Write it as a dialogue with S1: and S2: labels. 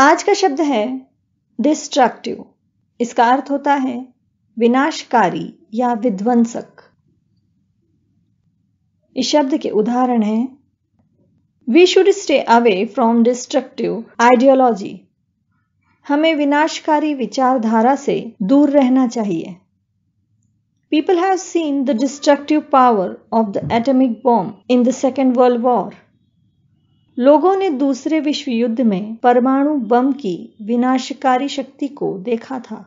S1: आज का शब्द है डिस्ट्रक्टिव इसका अर्थ होता है विनाशकारी या विध्वंसक इस शब्द के उदाहरण है we should stay away from destructive ideology हमें विनाशकारी विचारधारा से दूर रहना चाहिए people have seen the destructive power of the atomic bomb in the second world war लोगों ने दूसरे विश्व युद्ध में परमाणु बम की विनाशकारी शक्ति को देखा था